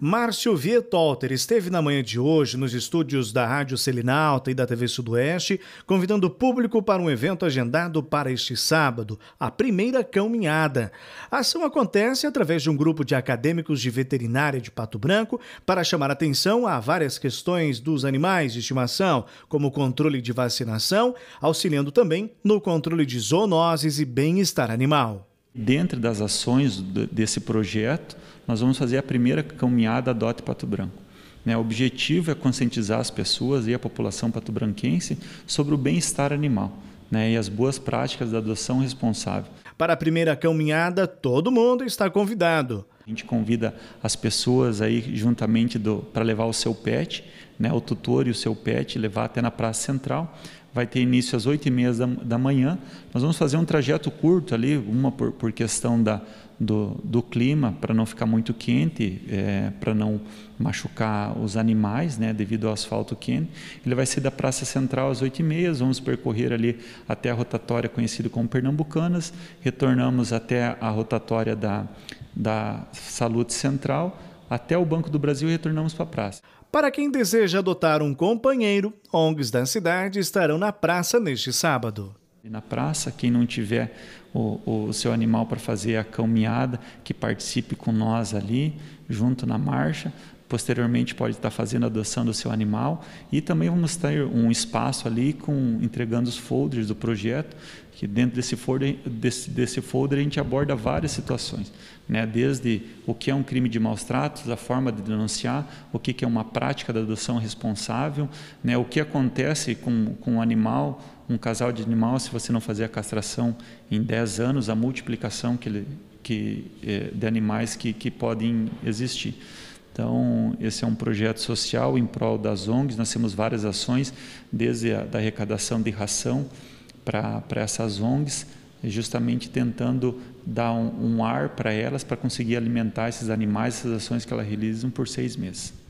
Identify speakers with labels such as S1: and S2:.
S1: Márcio Vietolter esteve na manhã de hoje nos estúdios da Rádio Selinalta e da TV Sudoeste, convidando o público para um evento agendado para este sábado, a primeira caminhada. A ação acontece através de um grupo de acadêmicos de veterinária de Pato Branco para chamar atenção a várias questões dos animais de estimação, como controle de vacinação, auxiliando também no controle de zoonoses e bem-estar animal. Dentro das ações desse projeto, nós vamos fazer a primeira
S2: caminhada Adote Pato Branco. Né, o objetivo é conscientizar as pessoas e a população patobranquense sobre o bem-estar animal né, e as boas práticas da adoção responsável. Para a primeira caminhada, todo mundo está convidado. A gente convida as pessoas aí juntamente para levar o seu pet, né, o tutor e o seu pet, levar até na Praça Central. Vai ter início às 8h30 da, da manhã. Nós vamos fazer um trajeto curto ali, uma por, por questão da, do, do clima, para não ficar muito quente, é, para não machucar os animais, né, devido ao asfalto quente. Ele vai ser da Praça Central às 8h30, vamos percorrer ali até a rotatória conhecida como Pernambucanas, retornamos até a rotatória da da Saúde Central até
S1: o Banco do Brasil e retornamos para a praça. Para quem deseja adotar um companheiro, ONGs da cidade estarão na praça neste sábado. Na praça, quem não tiver o,
S2: o seu animal para fazer a caminhada, que participe com nós ali, junto na marcha. Posteriormente, pode estar fazendo a adoção do seu animal. E também vamos ter um espaço ali com entregando os folders do projeto, que dentro desse folder, desse, desse folder a gente aborda várias situações, né? desde o que é um crime de maus tratos, a forma de denunciar, o que, que é uma prática da adoção responsável, né? o que acontece com, com um animal, um casal de animal, se você não fazer a castração em 10 10 anos a multiplicação que, que, eh, de animais que, que podem existir. Então, esse é um projeto social em prol das ONGs. Nós temos várias ações, desde a da arrecadação de ração para essas ONGs, justamente tentando dar um, um ar para elas para conseguir alimentar esses animais, essas ações que elas realizam por seis meses.